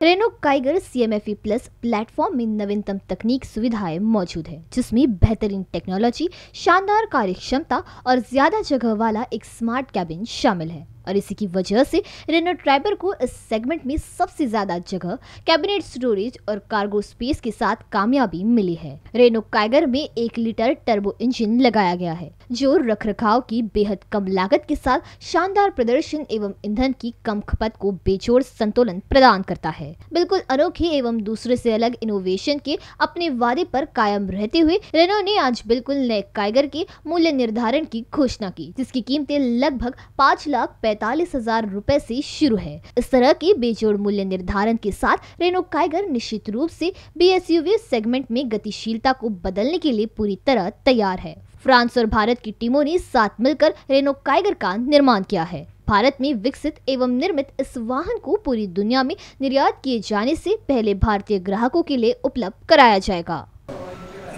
ट्रेनों Kiger E plus platform में नवीनतम तकनीक सुविधाएं मौजूद है जिसमें बेहतरीन टेक्नोलॉजी शानदार कार्यक्षमता और ज्यादा जगह वाला एक स्मार्ट कैबिन शामिल है और इसी की वजह से रेनो ट्राइबर को इस सेगमेंट में सबसे ज्यादा जगह कैबिनेट स्टोरेज और कार्गो स्पेस के साथ कामयाबी मिली है रेनो काइगर में एक लीटर टर्बो इंजन लगाया गया है जो रख रखाव की बेहद कम लागत के साथ शानदार प्रदर्शन एवं ईंधन की कम खपत को बेजोड़ संतुलन प्रदान करता है बिल्कुल अनोखे एवं दूसरे से अलग इनोवेशन के अपने वादे पर कायम रहते हुए रेनो ने आज बिल्कुल नए काइगर के मूल्य निर्धारण की घोषणा की जिसकी कीमतें लगभग पाँच लाख पैंतीस पैतालीस हजार रूपए ऐसी शुरू है इस तरह के बेजोड़ मूल्य निर्धारण के साथ रेनो काइगर निश्चित रूप से बीएसयूवी सेगमेंट में गतिशीलता को बदलने के लिए पूरी तरह तैयार है फ्रांस और भारत की टीमों ने साथ मिलकर रेनो काइगर का निर्माण किया है भारत में विकसित एवं निर्मित इस वाहन को पूरी दुनिया में निर्यात किए जाने से पहले भारतीय ग्राहकों के लिए उपलब्ध कराया जाएगा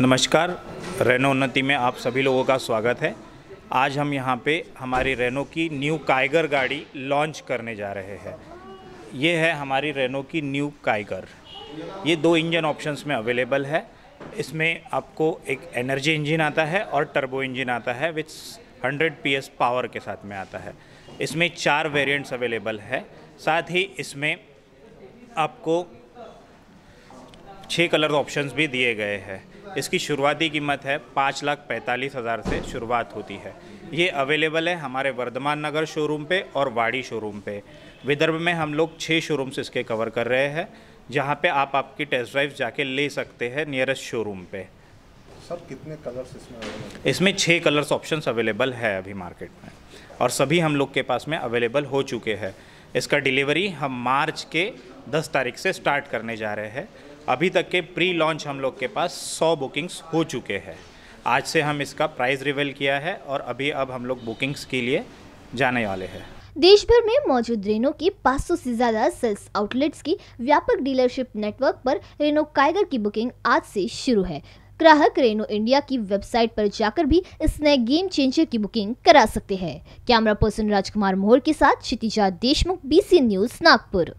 नमस्कार रेनो उन्नति में आप सभी लोगों का स्वागत है आज हम यहाँ पे हमारी रेनो की न्यू काइगर गाड़ी लॉन्च करने जा रहे हैं ये है हमारी रेनो की न्यू काइगर ये दो इंजन ऑप्शंस में अवेलेबल है इसमें आपको एक एनर्जी इंजन आता है और टर्बो इंजन आता है विथ 100 पीएस पावर के साथ में आता है इसमें चार वेरिएंट्स अवेलेबल है साथ ही इसमें आपको छः कलर ऑप्शंस भी दिए गए हैं इसकी शुरुआती कीमत है पाँच लाख पैंतालीस हज़ार से शुरुआत होती है ये अवेलेबल है हमारे वर्धमान नगर शोरूम पे और वाड़ी शोरूम पे विदर्भ में हम लोग छः शोरूम्स इसके कवर कर रहे हैं जहाँ पे आप आपकी टेस्ट ड्राइव जाके ले सकते हैं नियरेस्ट शोरूम पे सर कितने कलर्स इसमें इसमें छः कलर्स ऑप्शन अवेलेबल है अभी मार्केट में और सभी हम लोग के पास में अवेलेबल हो चुके हैं इसका डिलीवरी हम मार्च के दस तारीख से स्टार्ट करने जा रहे हैं अभी तक के प्री लॉन्च हम लोग के पास सौ बुकिंग्स हो चुके हैं आज से हम इसका प्राइस रिवेल किया है और अभी अब हम लोग बुकिंग्स के लिए जाने वाले हैं देश भर में मौजूद रेनो की 500 से ज्यादा सेल्स आउटलेट्स की व्यापक डीलरशिप नेटवर्क पर रेनो काइगर की बुकिंग आज से शुरू है ग्राहक रेनो इंडिया की वेबसाइट पर जाकर भी इस नए गेम चेंजर की बुकिंग करा सकते हैं कैमरा पर्सन राजकुमार मोहर के साथ क्षितिजा देशमुख बीसी न्यूज नागपुर